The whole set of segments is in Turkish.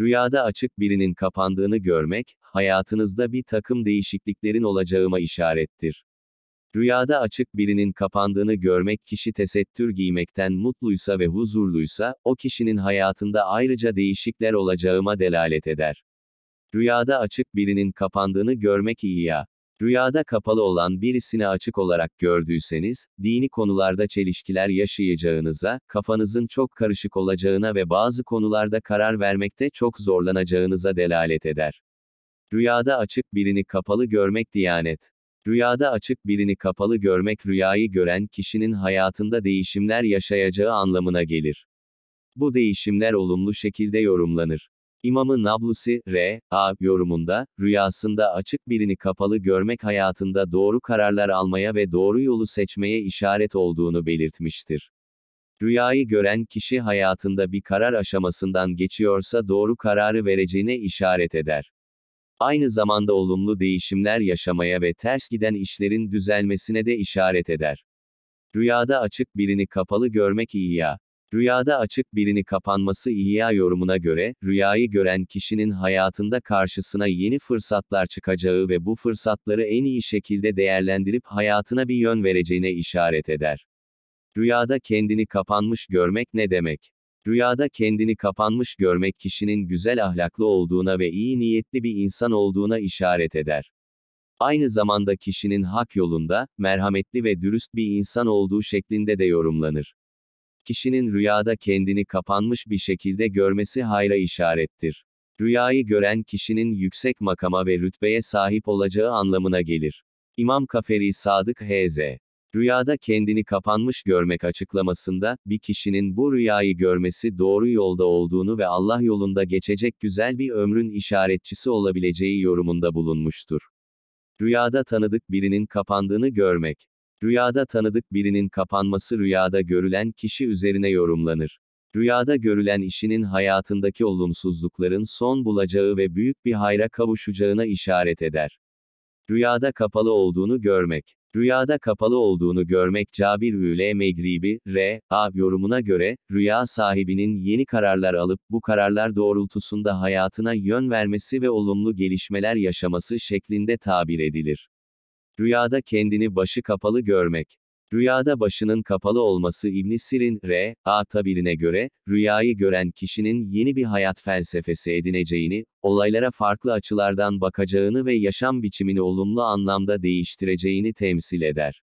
Rüyada açık birinin kapandığını görmek, hayatınızda bir takım değişikliklerin olacağıma işarettir. Rüyada açık birinin kapandığını görmek kişi tesettür giymekten mutluysa ve huzurluysa, o kişinin hayatında ayrıca değişikler olacağıma delalet eder. Rüyada açık birinin kapandığını görmek iyi ya. Rüyada kapalı olan birisini açık olarak gördüyseniz, dini konularda çelişkiler yaşayacağınıza, kafanızın çok karışık olacağına ve bazı konularda karar vermekte çok zorlanacağınıza delalet eder. Rüyada açık birini kapalı görmek diyanet. Rüyada açık birini kapalı görmek rüyayı gören kişinin hayatında değişimler yaşayacağı anlamına gelir. Bu değişimler olumlu şekilde yorumlanır. İmamı Nablusi, R. A. yorumunda, rüyasında açık birini kapalı görmek hayatında doğru kararlar almaya ve doğru yolu seçmeye işaret olduğunu belirtmiştir. Rüyayı gören kişi hayatında bir karar aşamasından geçiyorsa doğru kararı vereceğine işaret eder. Aynı zamanda olumlu değişimler yaşamaya ve ters giden işlerin düzelmesine de işaret eder. Rüyada açık birini kapalı görmek iyi ya. Rüyada açık birini kapanması İhya yorumuna göre, rüyayı gören kişinin hayatında karşısına yeni fırsatlar çıkacağı ve bu fırsatları en iyi şekilde değerlendirip hayatına bir yön vereceğine işaret eder. Rüyada kendini kapanmış görmek ne demek? Rüyada kendini kapanmış görmek kişinin güzel ahlaklı olduğuna ve iyi niyetli bir insan olduğuna işaret eder. Aynı zamanda kişinin hak yolunda, merhametli ve dürüst bir insan olduğu şeklinde de yorumlanır kişinin rüyada kendini kapanmış bir şekilde görmesi hayra işarettir. Rüyayı gören kişinin yüksek makama ve rütbeye sahip olacağı anlamına gelir. İmam Kaferi Sadık H.Z. Rüyada kendini kapanmış görmek açıklamasında, bir kişinin bu rüyayı görmesi doğru yolda olduğunu ve Allah yolunda geçecek güzel bir ömrün işaretçisi olabileceği yorumunda bulunmuştur. Rüyada tanıdık birinin kapandığını görmek. Rüyada tanıdık birinin kapanması rüyada görülen kişi üzerine yorumlanır. Rüyada görülen işinin hayatındaki olumsuzlukların son bulacağı ve büyük bir hayra kavuşacağına işaret eder. Rüyada kapalı olduğunu görmek. Rüyada kapalı olduğunu görmek Cabir Üle Megribi, R. A. yorumuna göre, rüya sahibinin yeni kararlar alıp bu kararlar doğrultusunda hayatına yön vermesi ve olumlu gelişmeler yaşaması şeklinde tabir edilir. Rüyada kendini başı kapalı görmek. Rüyada başının kapalı olması İbn Sirin, R. A. Tabirin'e göre, rüyayı gören kişinin yeni bir hayat felsefesi edineceğini, olaylara farklı açılardan bakacağını ve yaşam biçimini olumlu anlamda değiştireceğini temsil eder.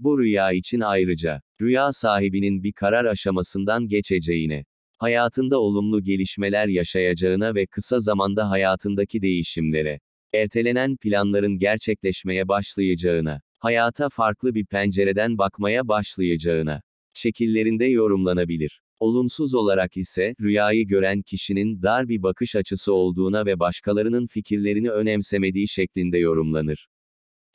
Bu rüya için ayrıca, rüya sahibinin bir karar aşamasından geçeceğine, hayatında olumlu gelişmeler yaşayacağına ve kısa zamanda hayatındaki değişimlere, ertelenen planların gerçekleşmeye başlayacağına, hayata farklı bir pencereden bakmaya başlayacağına şekillerinde yorumlanabilir. Olumsuz olarak ise, rüyayı gören kişinin dar bir bakış açısı olduğuna ve başkalarının fikirlerini önemsemediği şeklinde yorumlanır.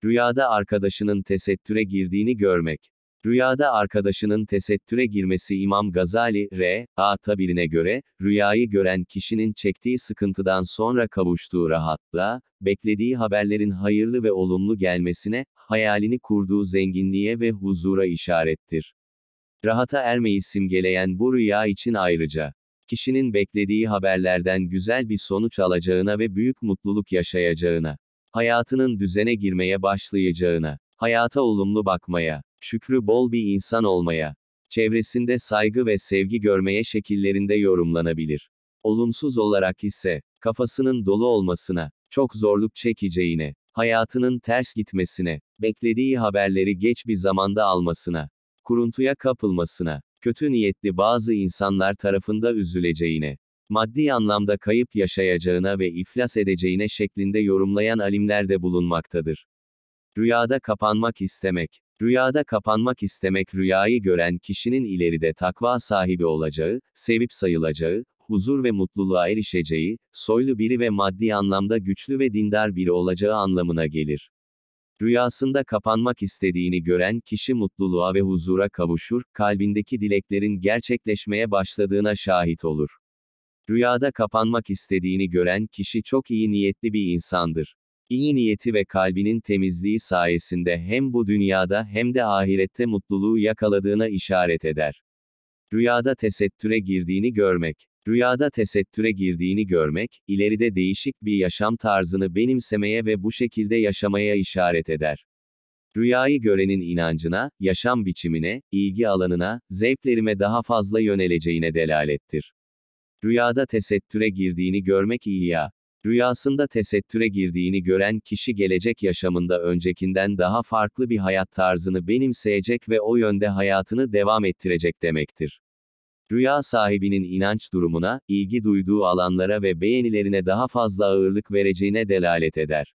Rüyada arkadaşının tesettüre girdiğini görmek, Rüyada arkadaşının tesettüre girmesi İmam Gazali, R. A. Tabirine göre, rüyayı gören kişinin çektiği sıkıntıdan sonra kavuştuğu rahatlığa, beklediği haberlerin hayırlı ve olumlu gelmesine, hayalini kurduğu zenginliğe ve huzura işarettir. Rahata ermeyi simgeleyen bu rüya için ayrıca, kişinin beklediği haberlerden güzel bir sonuç alacağına ve büyük mutluluk yaşayacağına, hayatının düzene girmeye başlayacağına, hayata olumlu bakmaya, şükrü bol bir insan olmaya, çevresinde saygı ve sevgi görmeye şekillerinde yorumlanabilir. Olumsuz olarak ise, kafasının dolu olmasına, çok zorluk çekeceğine, hayatının ters gitmesine, beklediği haberleri geç bir zamanda almasına, kuruntuya kapılmasına, kötü niyetli bazı insanlar tarafında üzüleceğine, maddi anlamda kayıp yaşayacağına ve iflas edeceğine şeklinde yorumlayan alimler de bulunmaktadır. Rüyada kapanmak istemek Rüyada kapanmak istemek rüyayı gören kişinin ileride takva sahibi olacağı, sevip sayılacağı, huzur ve mutluluğa erişeceği, soylu biri ve maddi anlamda güçlü ve dindar biri olacağı anlamına gelir. Rüyasında kapanmak istediğini gören kişi mutluluğa ve huzura kavuşur, kalbindeki dileklerin gerçekleşmeye başladığına şahit olur. Rüyada kapanmak istediğini gören kişi çok iyi niyetli bir insandır iyi niyeti ve kalbinin temizliği sayesinde hem bu dünyada hem de ahirette mutluluğu yakaladığına işaret eder. Rüyada tesettüre girdiğini görmek. Rüyada tesettüre girdiğini görmek, ileride değişik bir yaşam tarzını benimsemeye ve bu şekilde yaşamaya işaret eder. Rüyayı görenin inancına, yaşam biçimine, ilgi alanına, zevklerime daha fazla yöneleceğine delalettir. Rüyada tesettüre girdiğini görmek iyi ya. Rüyasında tesettüre girdiğini gören kişi gelecek yaşamında öncekinden daha farklı bir hayat tarzını benimseyecek ve o yönde hayatını devam ettirecek demektir. Rüya sahibinin inanç durumuna, ilgi duyduğu alanlara ve beğenilerine daha fazla ağırlık vereceğine delalet eder.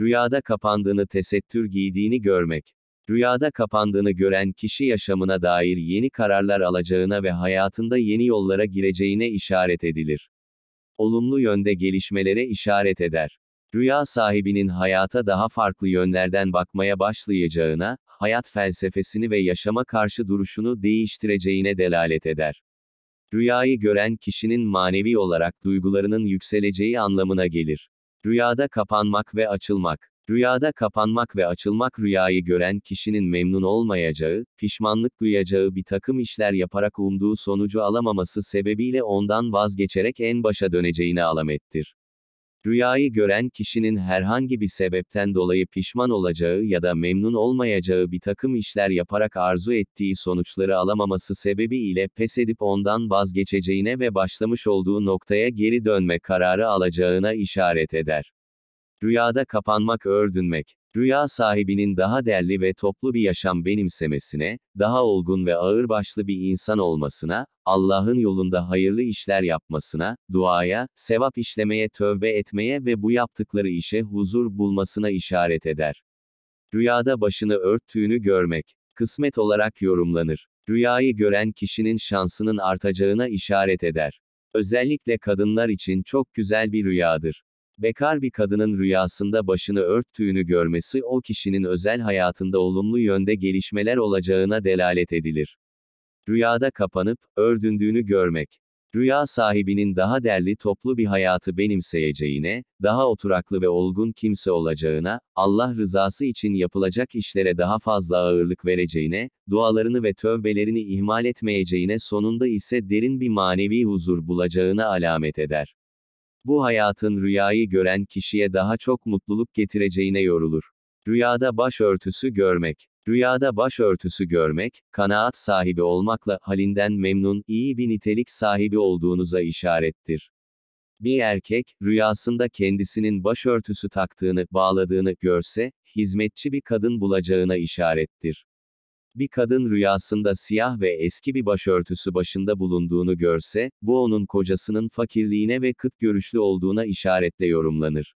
Rüyada kapandığını tesettür giydiğini görmek. Rüyada kapandığını gören kişi yaşamına dair yeni kararlar alacağına ve hayatında yeni yollara gireceğine işaret edilir olumlu yönde gelişmelere işaret eder. Rüya sahibinin hayata daha farklı yönlerden bakmaya başlayacağına, hayat felsefesini ve yaşama karşı duruşunu değiştireceğine delalet eder. Rüyayı gören kişinin manevi olarak duygularının yükseleceği anlamına gelir. Rüyada kapanmak ve açılmak Rüyada kapanmak ve açılmak rüyayı gören kişinin memnun olmayacağı, pişmanlık duyacağı bir takım işler yaparak umduğu sonucu alamaması sebebiyle ondan vazgeçerek en başa döneceğini alamettir. Rüyayı gören kişinin herhangi bir sebepten dolayı pişman olacağı ya da memnun olmayacağı bir takım işler yaparak arzu ettiği sonuçları alamaması sebebiyle pes edip ondan vazgeçeceğine ve başlamış olduğu noktaya geri dönme kararı alacağına işaret eder. Rüyada kapanmak ördünmek. Rüya sahibinin daha değerli ve toplu bir yaşam benimsemesine, daha olgun ve ağırbaşlı bir insan olmasına, Allah'ın yolunda hayırlı işler yapmasına, duaya, sevap işlemeye tövbe etmeye ve bu yaptıkları işe huzur bulmasına işaret eder. Rüyada başını örttüğünü görmek, kısmet olarak yorumlanır. Rüyayı gören kişinin şansının artacağına işaret eder. Özellikle kadınlar için çok güzel bir rüyadır. Bekar bir kadının rüyasında başını örttüğünü görmesi o kişinin özel hayatında olumlu yönde gelişmeler olacağına delalet edilir. Rüyada kapanıp, ördündüğünü görmek. Rüya sahibinin daha derli toplu bir hayatı benimseyeceğine, daha oturaklı ve olgun kimse olacağına, Allah rızası için yapılacak işlere daha fazla ağırlık vereceğine, dualarını ve tövbelerini ihmal etmeyeceğine sonunda ise derin bir manevi huzur bulacağına alamet eder. Bu hayatın rüyayı gören kişiye daha çok mutluluk getireceğine yorulur. Rüyada başörtüsü görmek. Rüyada başörtüsü görmek, kanaat sahibi olmakla halinden memnun, iyi bir nitelik sahibi olduğunuza işarettir. Bir erkek, rüyasında kendisinin başörtüsü taktığını, bağladığını görse, hizmetçi bir kadın bulacağına işarettir. Bir kadın rüyasında siyah ve eski bir başörtüsü başında bulunduğunu görse, bu onun kocasının fakirliğine ve kıt görüşlü olduğuna işaretle yorumlanır.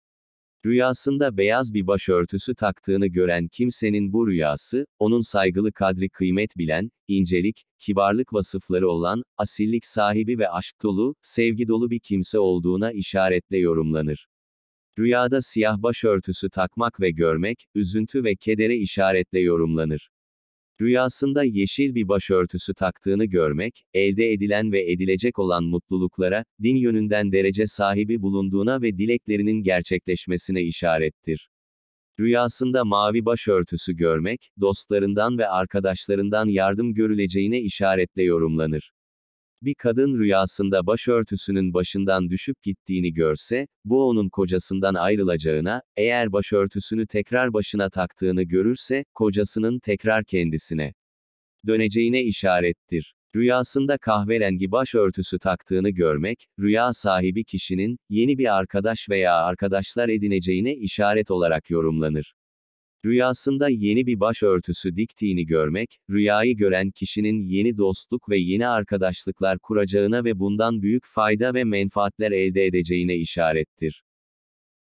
Rüyasında beyaz bir başörtüsü taktığını gören kimsenin bu rüyası, onun saygılı kadri kıymet bilen, incelik, kibarlık vasıfları olan, asillik sahibi ve aşk dolu, sevgi dolu bir kimse olduğuna işaretle yorumlanır. Rüyada siyah başörtüsü takmak ve görmek, üzüntü ve kedere işaretle yorumlanır. Rüyasında yeşil bir başörtüsü taktığını görmek, elde edilen ve edilecek olan mutluluklara, din yönünden derece sahibi bulunduğuna ve dileklerinin gerçekleşmesine işarettir. Rüyasında mavi başörtüsü görmek, dostlarından ve arkadaşlarından yardım görüleceğine işaretle yorumlanır. Bir kadın rüyasında başörtüsünün başından düşüp gittiğini görse, bu onun kocasından ayrılacağına, eğer başörtüsünü tekrar başına taktığını görürse, kocasının tekrar kendisine döneceğine işarettir. Rüyasında kahverengi başörtüsü taktığını görmek, rüya sahibi kişinin, yeni bir arkadaş veya arkadaşlar edineceğine işaret olarak yorumlanır. Rüyasında yeni bir başörtüsü diktiğini görmek, rüyayı gören kişinin yeni dostluk ve yeni arkadaşlıklar kuracağına ve bundan büyük fayda ve menfaatler elde edeceğine işarettir.